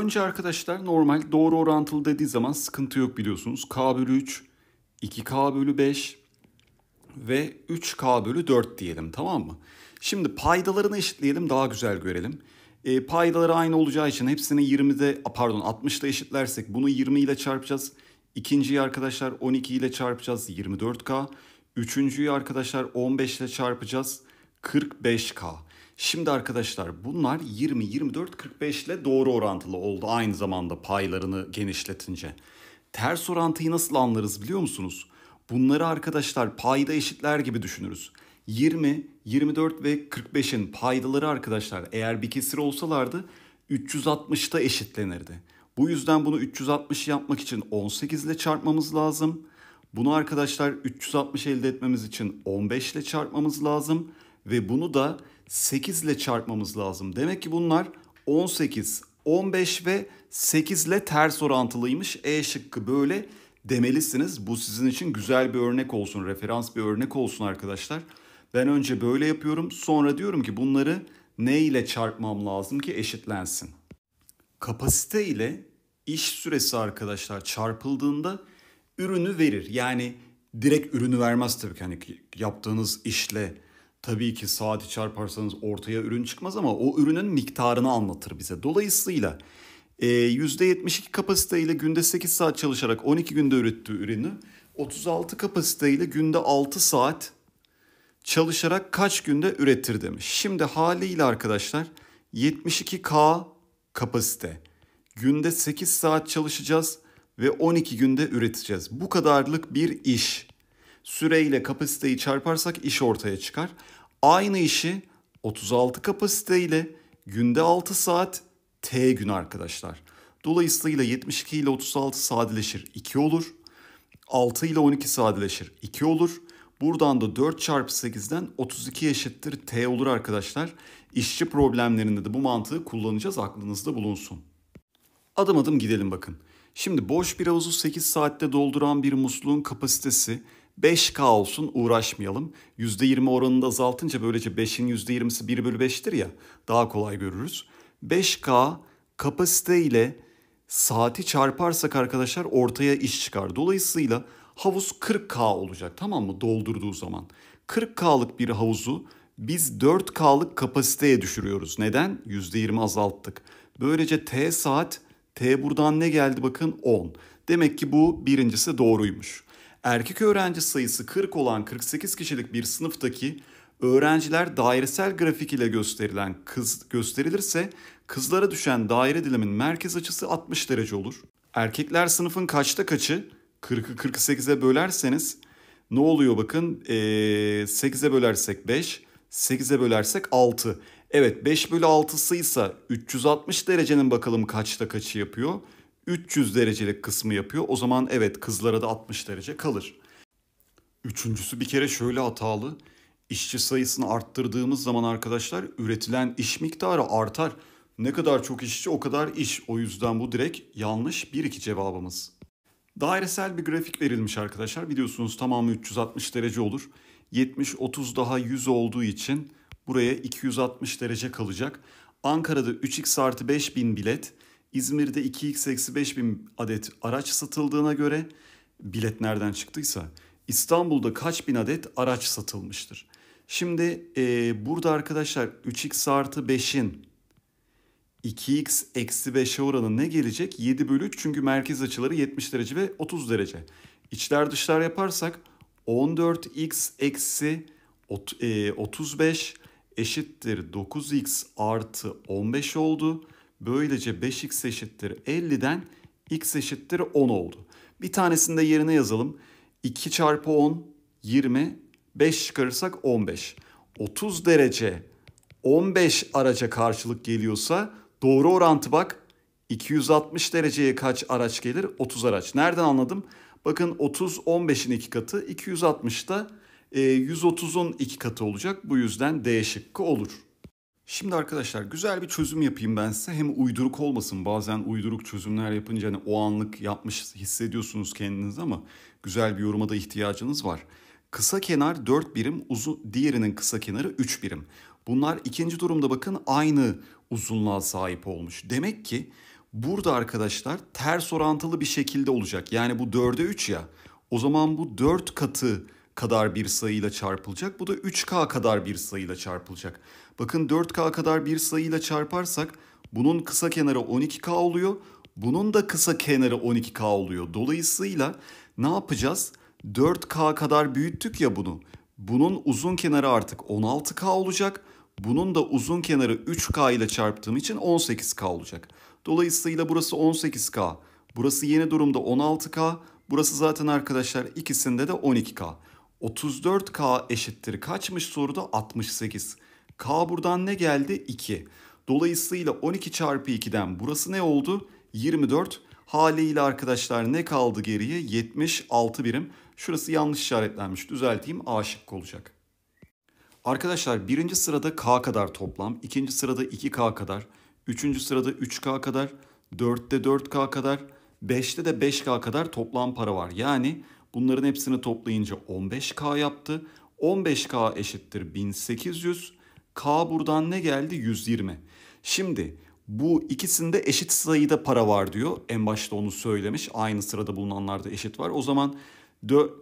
Önce arkadaşlar normal doğru orantılı dediği zaman sıkıntı yok biliyorsunuz. K bölü 3, 2K bölü 5 ve 3K bölü 4 diyelim tamam mı? Şimdi paydalarını eşitleyelim daha güzel görelim. E, paydaları aynı olacağı için hepsini 20'de pardon 60'da eşitlersek bunu 20 ile çarpacağız. İkinciyi arkadaşlar 12 ile çarpacağız 24K. Üçüncüyü arkadaşlar 15 ile çarpacağız 45K. Şimdi arkadaşlar bunlar 20, 24, 45 ile doğru orantılı oldu aynı zamanda paylarını genişletince. Ters orantıyı nasıl anlarız biliyor musunuz? Bunları arkadaşlar payda eşitler gibi düşünürüz. 20, 24 ve 45'in paydaları arkadaşlar eğer bir kesir olsalardı 360'ta eşitlenirdi. Bu yüzden bunu 360 yapmak için 18 ile çarpmamız lazım. Bunu arkadaşlar 360 elde etmemiz için 15 ile çarpmamız lazım. Ve bunu da 8 ile çarpmamız lazım. Demek ki bunlar 18, 15 ve 8 ile ters orantılıymış. E şıkkı böyle demelisiniz. Bu sizin için güzel bir örnek olsun, referans bir örnek olsun arkadaşlar. Ben önce böyle yapıyorum. Sonra diyorum ki bunları ne ile çarpmam lazım ki eşitlensin. Kapasite ile iş süresi arkadaşlar çarpıldığında ürünü verir. Yani direkt ürünü vermez tabii ki. Hani yaptığınız işle tabii ki saati çarparsanız ortaya ürün çıkmaz ama o ürünün miktarını anlatır bize. Dolayısıyla e, %72 kapasiteyle günde 8 saat çalışarak 12 günde ürettiği ürünü 36 kapasiteyle günde 6 saat çalışarak kaç günde üretir demiş. Şimdi haliyle arkadaşlar 72K kapasite. Günde 8 saat çalışacağız ve 12 günde üreteceğiz. Bu kadarlık bir iş süreyle kapasiteyi çarparsak iş ortaya çıkar. Aynı işi 36 kapasiteyle günde 6 saat T gün arkadaşlar. Dolayısıyla 72 ile 36 sadeleşir 2 olur. 6 ile 12 sadeleşir 2 olur. Buradan da 4 çarpı 8'den 32 eşittir T olur arkadaşlar. İşçi problemlerinde de bu mantığı kullanacağız aklınızda bulunsun. Adım adım gidelim bakın. Şimdi boş bir havuzu 8 saatte dolduran bir musluğun kapasitesi 5K olsun uğraşmayalım. %20 oranında azaltınca böylece 5'in %20'si 1 bölü 5'tir ya daha kolay görürüz. 5K kapasite ile saati çarparsak arkadaşlar ortaya iş çıkar. Dolayısıyla havuz 40K olacak tamam mı doldurduğu zaman. 40K'lık bir havuzu biz 4K'lık kapasiteye düşürüyoruz. Neden? %20 azalttık. Böylece T saat, T buradan ne geldi bakın 10. Demek ki bu birincisi doğruymuş erkek öğrenci sayısı 40 olan 48 kişilik bir sınıftaki öğrenciler dairesel grafik ile gösterilen kız gösterilirse kızlara düşen daire dilimin merkez açısı 60 derece olur. Erkekler sınıfın kaçta kaçı 40'ı 48'e bölerseniz ne oluyor bakın ee, 8'e bölersek 5, 8'e bölersek 6. Evet 5 bölü 6'sıysa 360 derecenin bakalım kaçta kaçı yapıyor. 300 derecelik kısmı yapıyor. O zaman evet kızlara da 60 derece kalır. Üçüncüsü bir kere şöyle hatalı. İşçi sayısını arttırdığımız zaman arkadaşlar üretilen iş miktarı artar. Ne kadar çok işçi o kadar iş. O yüzden bu direkt yanlış 1-2 cevabımız. Dairesel bir grafik verilmiş arkadaşlar. Biliyorsunuz tamamı 360 derece olur. 70-30 daha 100 olduğu için buraya 260 derece kalacak. Ankara'da 3x artı 5000 bilet İzmir'de 2x 85 bin adet araç satıldığına göre bilet nereden çıktıysa İstanbul'da kaç bin adet araç satılmıştır. Şimdi e, burada arkadaşlar 3x artı 5'in 2x eksi 5'e oranı ne gelecek? 7 bölü 3 çünkü merkez açıları 70 derece ve 30 derece. İçler dışlar yaparsak 14x eksi 35 eşittir 9x artı 15 oldu. Böylece 5x eşittir 50'den x eşittir 10 oldu. Bir tanesini de yerine yazalım. 2 çarpı 10 20, 5 çıkarırsak 15. 30 derece 15 araca karşılık geliyorsa doğru orantı bak 260 dereceye kaç araç gelir? 30 araç. Nereden anladım? Bakın 30 15'in iki katı 260'da 130'un e, iki katı olacak. Bu yüzden D şıkkı olur. Şimdi arkadaşlar güzel bir çözüm yapayım ben size. Hem uyduruk olmasın. Bazen uyduruk çözümler yapınca hani o anlık yapmış hissediyorsunuz kendiniz ama güzel bir yoruma da ihtiyacınız var. Kısa kenar 4 birim, uzun diğerinin kısa kenarı 3 birim. Bunlar ikinci durumda bakın aynı uzunluğa sahip olmuş. Demek ki burada arkadaşlar ters orantılı bir şekilde olacak. Yani bu 4'e 3 ya. O zaman bu 4 katı kadar bir sayıyla çarpılacak. Bu da 3K kadar bir sayıyla çarpılacak. Bakın 4K kadar bir sayıyla çarparsak bunun kısa kenarı 12K oluyor. Bunun da kısa kenarı 12K oluyor. Dolayısıyla ne yapacağız? 4K kadar büyüttük ya bunu. Bunun uzun kenarı artık 16K olacak. Bunun da uzun kenarı 3K ile çarptığım için 18K olacak. Dolayısıyla burası 18K. Burası yeni durumda 16K. Burası zaten arkadaşlar ikisinde de 12K. 34K eşittir kaçmış soruda 68. K buradan ne geldi? 2. Dolayısıyla 12 çarpı 2'den burası ne oldu? 24. Haliyle arkadaşlar ne kaldı geriye? 76 birim. Şurası yanlış işaretlenmiş. Düzelteyim. A şıkkı olacak. Arkadaşlar birinci sırada K kadar toplam, ikinci sırada 2K kadar, üçüncü sırada 3K kadar, dörtte 4K kadar, beşte de 5K kadar toplam para var. Yani Bunların hepsini toplayınca 15K yaptı. 15K eşittir 1800. K buradan ne geldi? 120. Şimdi bu ikisinde eşit sayıda para var diyor. En başta onu söylemiş. Aynı sırada bulunanlarda eşit var. O zaman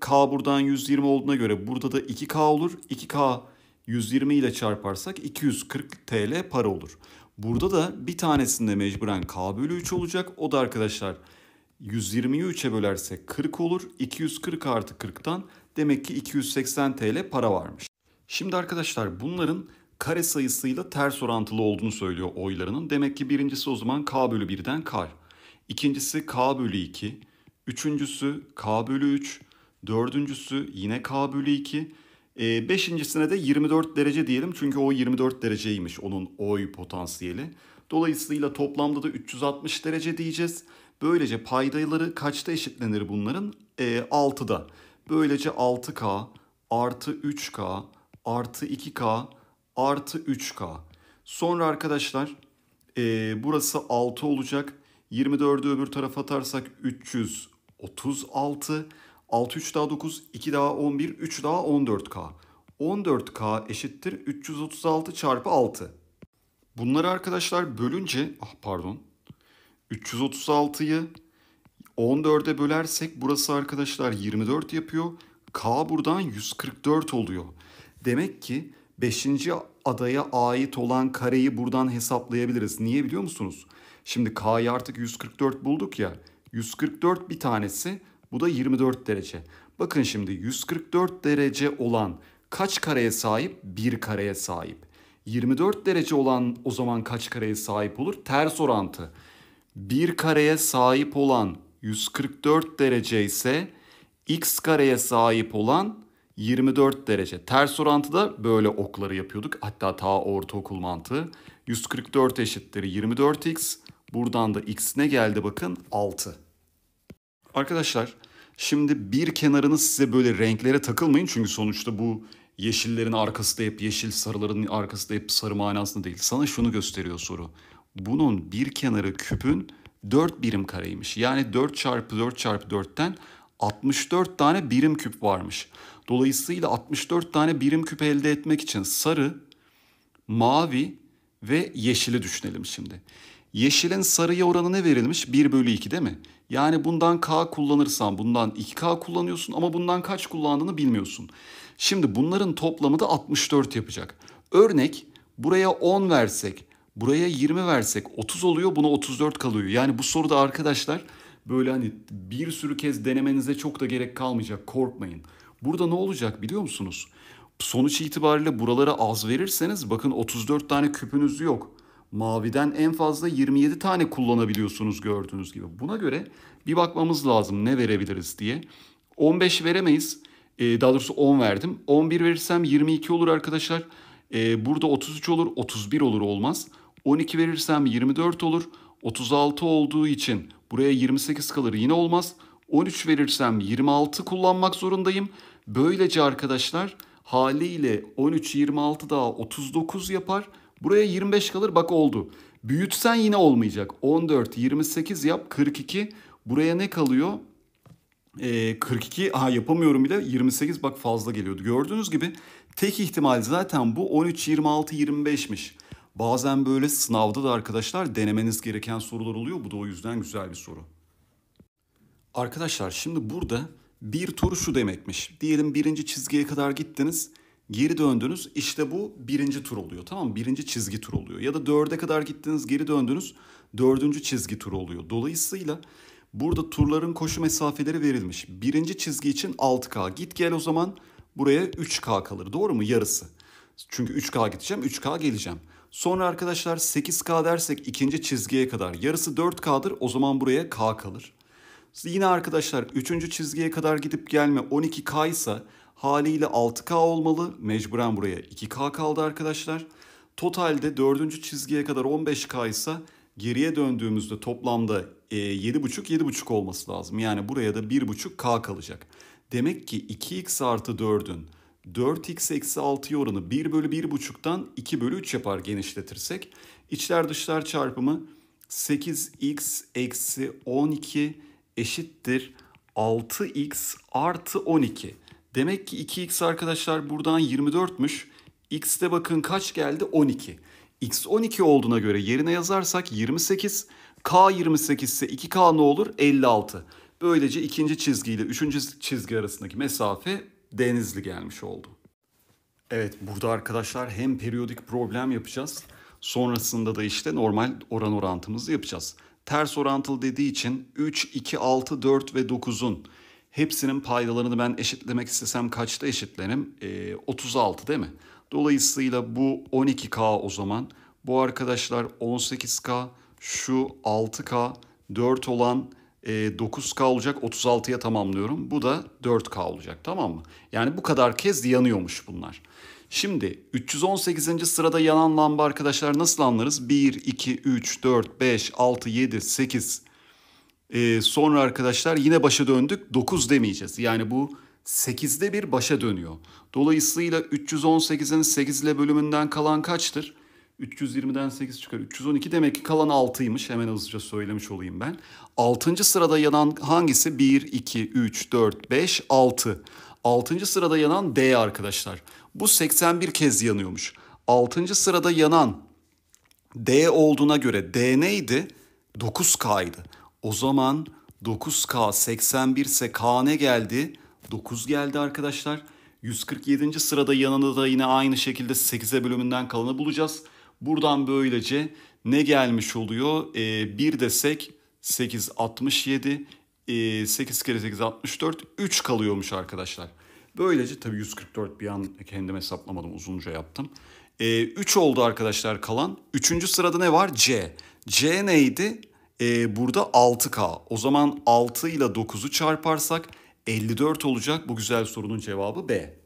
K buradan 120 olduğuna göre burada da 2K olur. 2K 120 ile çarparsak 240 TL para olur. Burada da bir tanesinde mecburen K bölü 3 olacak. O da arkadaşlar 120'yi 3'e bölersek 40 olur. 240 artı 40'tan demek ki 280 TL para varmış. Şimdi arkadaşlar bunların kare sayısıyla ters orantılı olduğunu söylüyor oylarının. Demek ki birincisi o zaman k bölü 1'den k. İkincisi k bölü 2. Üçüncüsü k bölü 3. Dördüncüsü yine k bölü 2. E, ee, beşincisine de 24 derece diyelim çünkü o 24 dereceymiş onun oy potansiyeli. Dolayısıyla toplamda da 360 derece diyeceğiz Böylece paydaları kaçta eşitlenir bunların? E, ee, 6'da. Böylece 6K artı 3K artı 2K artı 3K. Sonra arkadaşlar e, burası 6 olacak. 24'ü öbür tarafa atarsak 336. 6 3 daha 9, 2 daha 11, 3 daha 14K. 14K eşittir 336 çarpı 6. Bunları arkadaşlar bölünce, ah pardon 336'yı 14'e bölersek burası arkadaşlar 24 yapıyor. K buradan 144 oluyor. Demek ki 5. adaya ait olan kareyi buradan hesaplayabiliriz. Niye biliyor musunuz? Şimdi K'yı artık 144 bulduk ya. 144 bir tanesi bu da 24 derece. Bakın şimdi 144 derece olan kaç kareye sahip? Bir kareye sahip. 24 derece olan o zaman kaç kareye sahip olur? Ters orantı bir kareye sahip olan 144 derece ise x kareye sahip olan 24 derece. Ters orantıda böyle okları yapıyorduk. Hatta ta ortaokul mantığı. 144 eşittir 24x. Buradan da x ne geldi bakın 6. Arkadaşlar şimdi bir kenarını size böyle renklere takılmayın. Çünkü sonuçta bu yeşillerin arkası da hep yeşil, sarıların arkası da hep sarı manasında değil. Sana şunu gösteriyor soru bunun bir kenarı küpün 4 birim kareymiş. Yani 4 çarpı 4 çarpı 4'ten 64 tane birim küp varmış. Dolayısıyla 64 tane birim küp elde etmek için sarı, mavi ve yeşili düşünelim şimdi. Yeşilin sarıya oranı ne verilmiş? 1 bölü 2 değil mi? Yani bundan K kullanırsan bundan 2K kullanıyorsun ama bundan kaç kullandığını bilmiyorsun. Şimdi bunların toplamı da 64 yapacak. Örnek buraya 10 versek Buraya 20 versek 30 oluyor buna 34 kalıyor. Yani bu soruda arkadaşlar böyle hani bir sürü kez denemenize çok da gerek kalmayacak korkmayın. Burada ne olacak biliyor musunuz? Sonuç itibariyle buralara az verirseniz bakın 34 tane küpünüz yok. Maviden en fazla 27 tane kullanabiliyorsunuz gördüğünüz gibi. Buna göre bir bakmamız lazım ne verebiliriz diye. 15 veremeyiz. Ee, daha doğrusu 10 verdim. 11 verirsem 22 olur arkadaşlar. E, burada 33 olur, 31 olur olmaz. 12 verirsem 24 olur. 36 olduğu için buraya 28 kalır yine olmaz. 13 verirsem 26 kullanmak zorundayım. Böylece arkadaşlar haliyle 13 26 daha 39 yapar. Buraya 25 kalır bak oldu. Büyütsen yine olmayacak. 14 28 yap 42. Buraya ne kalıyor? E, ee, 42 aha yapamıyorum bile 28 bak fazla geliyordu. Gördüğünüz gibi tek ihtimal zaten bu 13, 26, 25'miş. Bazen böyle sınavda da arkadaşlar denemeniz gereken sorular oluyor. Bu da o yüzden güzel bir soru. Arkadaşlar şimdi burada bir tur şu demekmiş. Diyelim birinci çizgiye kadar gittiniz. Geri döndünüz işte bu birinci tur oluyor tamam mı? Birinci çizgi tur oluyor. Ya da dörde kadar gittiniz geri döndünüz. Dördüncü çizgi tur oluyor. Dolayısıyla Burada turların koşu mesafeleri verilmiş. Birinci çizgi için 6K. Git gel o zaman buraya 3K kalır. Doğru mu? Yarısı. Çünkü 3K gideceğim, 3K geleceğim. Sonra arkadaşlar 8K dersek ikinci çizgiye kadar. Yarısı 4K'dır. O zaman buraya K kalır. Yine arkadaşlar 3. çizgiye kadar gidip gelme 12K ise haliyle 6K olmalı. Mecburen buraya 2K kaldı arkadaşlar. Totalde 4. çizgiye kadar 15K ise geriye döndüğümüzde toplamda e, 7,5 7,5 olması lazım. Yani buraya da 1,5K kalacak. Demek ki 2x artı 4'ün 4x eksi 6'ya oranı 1 bölü 1,5'tan 2 bölü 3 yapar genişletirsek. İçler dışlar çarpımı 8x eksi 12 eşittir 6x artı 12. Demek ki 2x arkadaşlar buradan 24'müş. X'te bakın kaç geldi? 12. X 12 olduğuna göre yerine yazarsak 28 K28 ise 2K ne olur? 56. Böylece ikinci çizgiyle üçüncü çizgi arasındaki mesafe denizli gelmiş oldu. Evet burada arkadaşlar hem periyodik problem yapacağız. Sonrasında da işte normal oran orantımızı yapacağız. Ters orantılı dediği için 3, 2, 6, 4 ve 9'un hepsinin paydalarını ben eşitlemek istesem kaçta eşitlerim? Ee, 36 değil mi? Dolayısıyla bu 12K o zaman. Bu arkadaşlar 18K şu 6K 4 olan e, 9K olacak 36'ya tamamlıyorum. Bu da 4K olacak tamam mı? Yani bu kadar kez yanıyormuş bunlar. Şimdi 318. sırada yanan lamba arkadaşlar nasıl anlarız? 1, 2, 3, 4, 5, 6, 7, 8. Ee, sonra arkadaşlar yine başa döndük 9 demeyeceğiz. Yani bu 8'de bir başa dönüyor. Dolayısıyla 318'in 8 ile bölümünden kalan kaçtır? 320'den 8 çıkar. 312 demek ki kalan 6'ymış. Hemen hızlıca söylemiş olayım ben. 6. sırada yanan hangisi? 1, 2, 3, 4, 5, 6. 6. sırada yanan D arkadaşlar. Bu 81 kez yanıyormuş. 6. sırada yanan D olduğuna göre D neydi? 9K'ydı. O zaman 9K 81 ise K ne geldi? 9 geldi arkadaşlar. 147. sırada yanında da yine aynı şekilde 8'e bölümünden kalanı bulacağız. Buradan böylece ne gelmiş oluyor? E, ee, 1 desek 8 67 e, 8 kere 8 64 3 kalıyormuş arkadaşlar. Böylece tabii 144 bir an kendim hesaplamadım uzunca yaptım. E, ee, 3 oldu arkadaşlar kalan. 3. sırada ne var? C. C neydi? E, burada 6K. O zaman 6 ile 9'u çarparsak 54 olacak. Bu güzel sorunun cevabı B.